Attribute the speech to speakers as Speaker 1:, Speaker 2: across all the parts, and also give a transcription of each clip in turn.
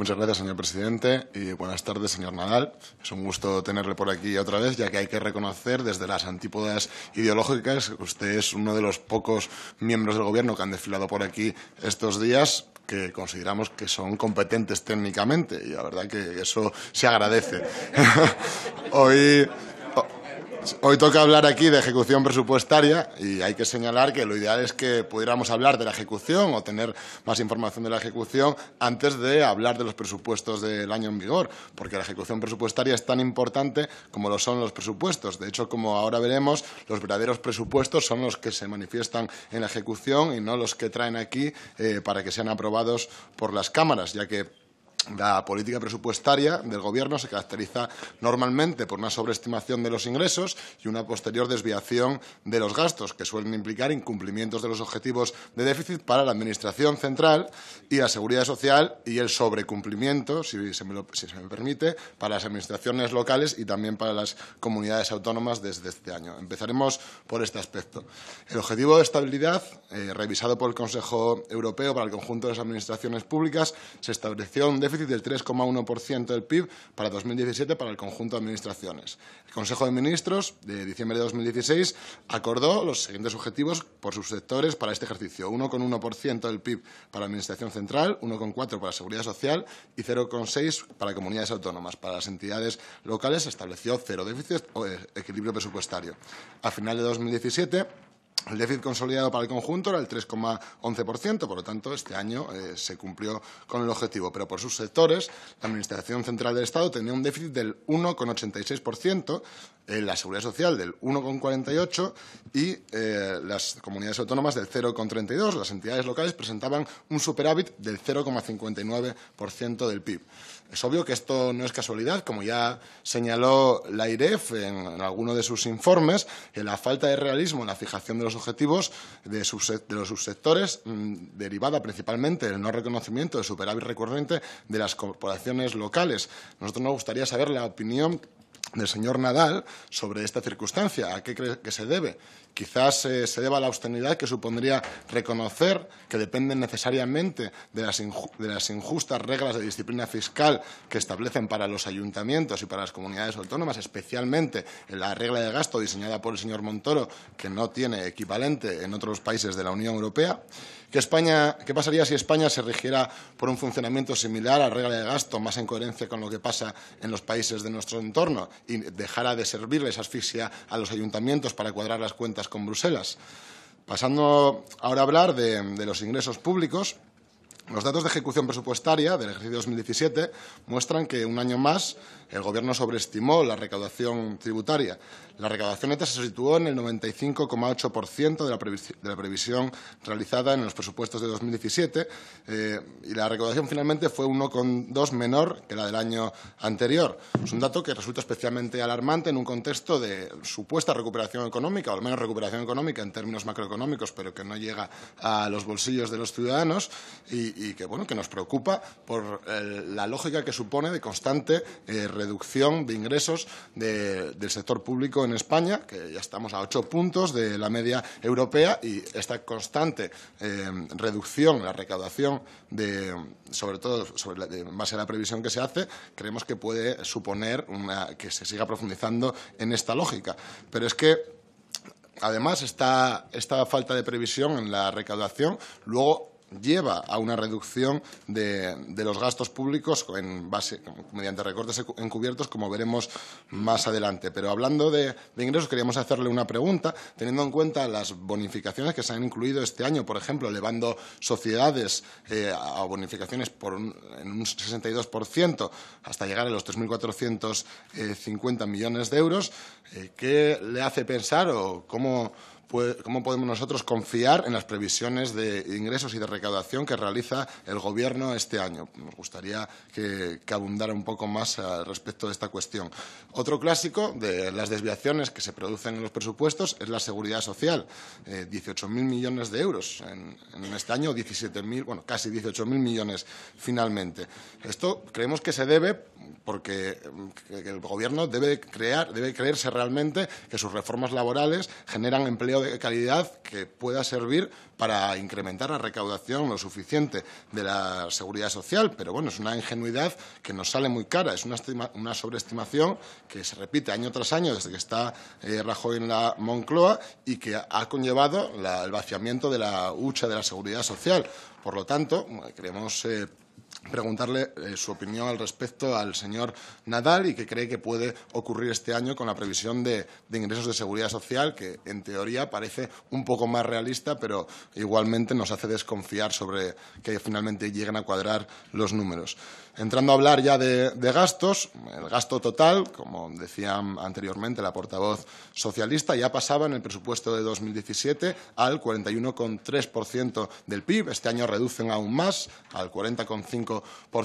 Speaker 1: Muchas gracias, señor presidente, y buenas tardes, señor Nadal. Es un gusto tenerle por aquí otra vez, ya que hay que reconocer desde las antípodas ideológicas que usted es uno de los pocos miembros del Gobierno que han desfilado por aquí estos días que consideramos que son competentes técnicamente, y la verdad que eso se agradece. Hoy Hoy toca hablar aquí de ejecución presupuestaria y hay que señalar que lo ideal es que pudiéramos hablar de la ejecución o tener más información de la ejecución antes de hablar de los presupuestos del año en vigor, porque la ejecución presupuestaria es tan importante como lo son los presupuestos. De hecho, como ahora veremos, los verdaderos presupuestos son los que se manifiestan en la ejecución y no los que traen aquí eh, para que sean aprobados por las cámaras, ya que la política presupuestaria del Gobierno se caracteriza normalmente por una sobreestimación de los ingresos y una posterior desviación de los gastos, que suelen implicar incumplimientos de los objetivos de déficit para la Administración central y la Seguridad Social y el sobrecumplimiento, si se me, permite, para las administraciones locales y también para las comunidades autónomas desde este año. Empezaremos por este aspecto. El objetivo de estabilidad, eh, revisado por el Consejo Europeo para el conjunto de las administraciones públicas, se estableció un del 3,1% del PIB para 2017 para el conjunto de administraciones. El Consejo de Ministros de diciembre de 2016 acordó los siguientes objetivos por sus sectores para este ejercicio. 1,1% del PIB para la Administración Central, 1,4% para la Seguridad Social y 0,6% para comunidades autónomas. Para las entidades locales se estableció cero déficit o eh, equilibrio presupuestario. A final de 2017 el déficit consolidado para el conjunto era el 3,11%, por lo tanto, este año eh, se cumplió con el objetivo. Pero por sus sectores, la Administración Central del Estado tenía un déficit del 1,86%, en eh, la Seguridad Social del 1,48 y eh, las comunidades autónomas del 0,32. Las entidades locales presentaban un superávit del 0,59% del PIB. Es obvio que esto no es casualidad, como ya señaló la IREF en, alguno de sus informes, que la falta de realismo en la fijación de los objetivos de, los subsectores, mm, derivada principalmente del no reconocimiento del superávit recurrente de las corporaciones locales. Nosotros nos gustaría saber la opinión del señor Nadal sobre esta circunstancia. ¿A qué cree que se debe? Quizás eh, se deba a la austeridad que supondría reconocer que dependen necesariamente de las, injustas reglas de disciplina fiscal que establecen para los ayuntamientos y para las comunidades autónomas, especialmente la regla de gasto diseñada por el señor Montoro, que no tiene equivalente en otros países de la Unión Europea. ¿Qué, ¿Qué pasaría si España se rigiera por un funcionamiento similar a la regla de gasto, más en coherencia con lo que pasa en los países de nuestro entorno? y dejará de servirles asfixia a los ayuntamientos para cuadrar las cuentas con Bruselas. Pasando ahora a hablar de los ingresos públicos, los datos de ejecución presupuestaria del ejercicio 2017 muestran que un año más el Gobierno sobreestimó la recaudación tributaria. La recaudación neta se situó en el 95,8% de, la previsión realizada en los presupuestos de 2017 eh, y la recaudación finalmente fue 1,2 menor que la del año anterior. Es un dato que resulta especialmente alarmante en un contexto de supuesta recuperación económica, o al menos recuperación económica en términos macroeconómicos, pero que no llega a los bolsillos de los ciudadanos y, y que, bueno, que nos preocupa por eh, la lógica que supone de constante eh, reducción de ingresos del sector público en España, que ya estamos a ocho puntos de la media europea y esta constante eh, reducción, la recaudación, de, sobre todo sobre la, en base a la previsión que se hace, creemos que puede suponer una, que se siga profundizando en esta lógica. Pero es que Además, esta, esta falta de previsión en la recaudación luego lleva a una reducción de, los gastos públicos en base, mediante recortes encubiertos, como veremos más adelante. Pero hablando de, ingresos, queríamos hacerle una pregunta, teniendo en cuenta las bonificaciones que se han incluido este año, por ejemplo, elevando sociedades eh, a bonificaciones por en un 62% hasta llegar a los 3.450 millones de euros, eh, ¿qué le hace pensar o cómo cómo podemos nosotros confiar en las previsiones de ingresos y de recaudación que realiza el Gobierno este año. Nos gustaría que, abundara un poco más al eh, respecto de esta cuestión. Otro clásico de las desviaciones que se producen en los presupuestos es la seguridad social. 18.000 eh, millones de euros en, este año, 17.000, bueno, casi 18.000 millones finalmente. Esto creemos que se debe porque el Gobierno debe, crear, debe creerse realmente que sus reformas laborales generan empleo de calidad que pueda servir para incrementar la recaudación lo suficiente de la seguridad social, pero bueno, es una ingenuidad que nos sale muy cara, es una, una sobreestimación que se repite año tras año desde que está eh, Rajoy en la Moncloa y que ha conllevado el vaciamiento de la hucha de la seguridad social. Por lo tanto, queremos eh, preguntarle eh, su opinión al respecto al señor Nadal y qué cree que puede ocurrir este año con la previsión de, ingresos de seguridad social, que en teoría parece un poco más realista, pero igualmente nos hace desconfiar sobre que finalmente lleguen a cuadrar los números. Entrando a hablar ya de, de gastos, el gasto total, como decía anteriormente la portavoz socialista, ya pasaba en el presupuesto de 2017 al 41,3% del PIB. Este año reducen aún más, al 40,5%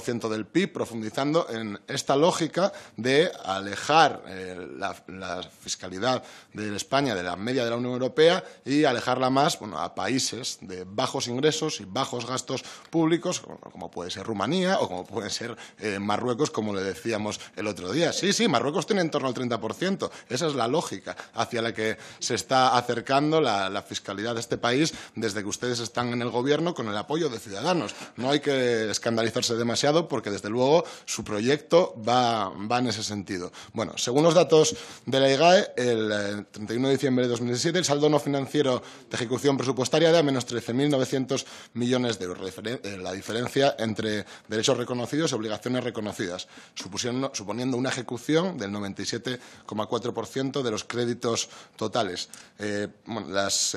Speaker 1: ciento del PIB, profundizando en esta lógica de alejar eh, la, fiscalidad de España de la media de la Unión Europea y alejarla más bueno, a países de bajos ingresos y bajos gastos públicos, como puede ser Rumanía o como puede ser eh, Marruecos, como le decíamos el otro día. Sí, sí, Marruecos tiene en torno al 30%. Esa es la lógica hacia la que se está acercando la, la fiscalidad de este país desde que ustedes están en el gobierno con el apoyo de ciudadanos. No hay que escandalizar demasiado porque, desde luego, su proyecto va, va en ese sentido. Bueno, según los datos de la IGAE, el 31 eh, de diciembre de 2017, el saldo no financiero de ejecución presupuestaria da menos 13.900 millones de euros. Eh, la diferencia entre derechos reconocidos y obligaciones reconocidas, suponiendo una ejecución del 97,4% de los créditos totales. Eh, bueno, las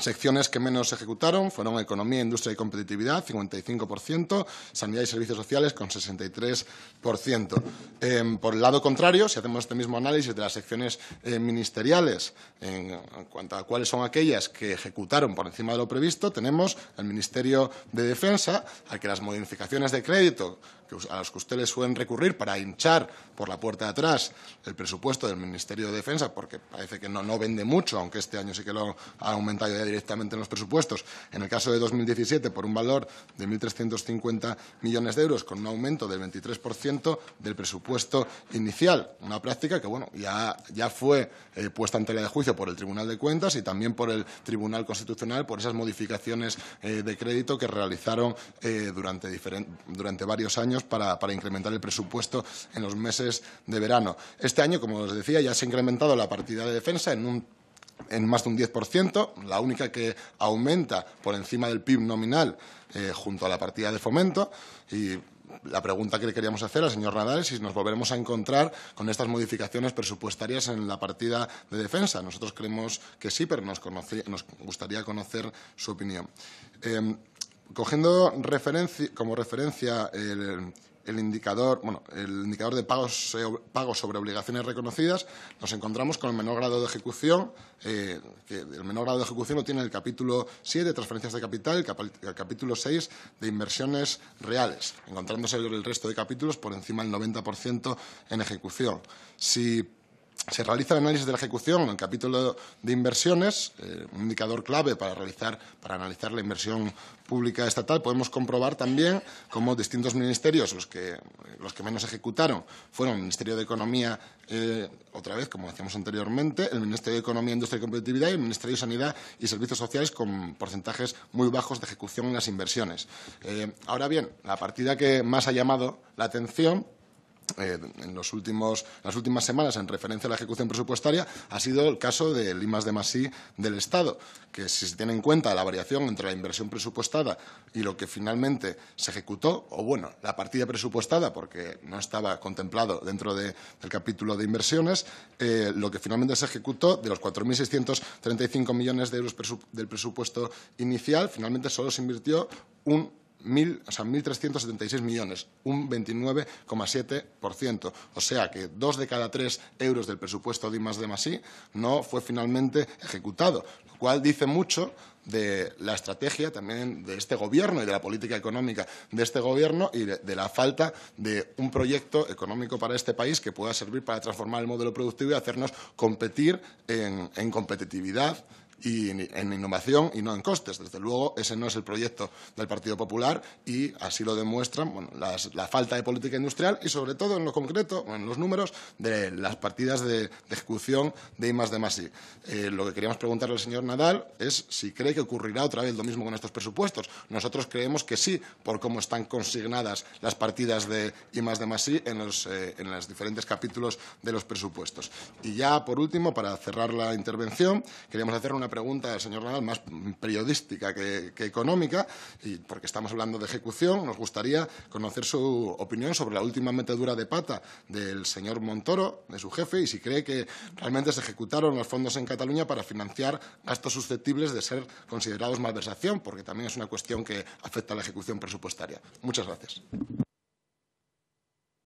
Speaker 1: Secciones que menos ejecutaron fueron Economía, Industria y Competitividad, 55%, Sanidad y Servicios Sociales, con 63%. Em, por el lado contrario, si hacemos este mismo análisis de las secciones eh, ministeriales, en, cuanto a cuáles son aquellas que ejecutaron por encima de lo previsto, tenemos el Ministerio de Defensa, al que las modificaciones de crédito a los que ustedes suelen recurrir para hinchar por la puerta de atrás el presupuesto del Ministerio de Defensa, porque parece que no, no vende mucho, aunque este año sí que lo ha aumentado ya directamente en los presupuestos. En el caso de 2017, por un valor de 1.350 millones de euros, con un aumento del 23% del presupuesto inicial. Una práctica que, bueno, ya, ya fue eh, puesta en tela de juicio por el Tribunal de Cuentas y también por el Tribunal Constitucional por esas modificaciones eh, de crédito que realizaron eh, durante, durante varios años para, incrementar el presupuesto en los meses de verano. Este año, como os decía, ya se ha incrementado la partida de defensa en más de un 10%, la única que aumenta por encima del PIB nominal eh, junto a la partida de fomento y la pregunta que le queríamos hacer al señor Nadal es si nos volveremos a encontrar con estas modificaciones presupuestarias en la partida de defensa. Nosotros creemos que sí, pero nos, gustaría conocer su opinión. Eh, Cogiendo como referencia el, indicador, el indicador de pagos, sobre obligaciones reconocidas, nos encontramos con el menor grado de ejecución, eh, que el menor grado de ejecución lo tiene el capítulo 7, transferencias de capital, y el capítulo 6 de inversiones reales, encontrándose el resto de capítulos por encima del 90% en ejecución. Si se realiza el análisis de la ejecución en el capítulo de inversiones, eh, un indicador clave para, realizar, para analizar la inversión pública estatal. Podemos comprobar también cómo distintos ministerios, los que, menos ejecutaron, fueron el Ministerio de Economía, eh, otra vez, como decíamos anteriormente, el Ministerio de Economía, Industria y Competitividad y el Ministerio de Sanidad y Servicios Sociales con porcentajes muy bajos de ejecución en las inversiones. Eh, ahora bien, la partida que más ha llamado la atención eh, en las últimas semanas en referencia a la ejecución presupuestaria ha sido el caso de Limas de Masí del Estado, que si se tiene en cuenta la variación entre la inversión presupuestada y lo que finalmente se ejecutó, o bueno, la partida presupuestada, porque no estaba contemplado dentro de, del capítulo de inversiones, eh, lo que finalmente se ejecutó de los 4.635 millones de euros del presupuesto inicial, finalmente solo se invirtió un mil, 1.376 millones, un 29,7%. O sea que dos de cada tres euros del presupuesto de más no fue finalmente ejecutado, lo cual dice mucho de la estrategia también de este gobierno y de la política económica de este gobierno y de, la falta de un proyecto económico para este país que pueda servir para transformar el modelo productivo y hacernos competir en competitividad y en innovación y no en costes. Desde luego, ese no es el proyecto del Partido Popular y así lo demuestran la falta de política industrial y, sobre todo, en lo concreto, en los números de las partidas de, ejecución de I de eh, lo que queríamos preguntarle al señor Nadal es si cree que ocurrirá otra vez lo mismo con estos presupuestos. Nosotros creemos que sí, por cómo están consignadas las partidas de I de eh, en los, diferentes capítulos de los presupuestos. Y ya, por último, para cerrar la intervención, queríamos hacer una pregunta del señor Nadal más periodística que, que, económica, y porque estamos hablando de ejecución, nos gustaría conocer su opinión sobre la última metedura de pata del señor Montoro, de su jefe, y si cree que realmente se ejecutaron los fondos en Cataluña para financiar gastos susceptibles de ser considerados malversación, porque también es una cuestión que afecta a la ejecución presupuestaria. Muchas gracias.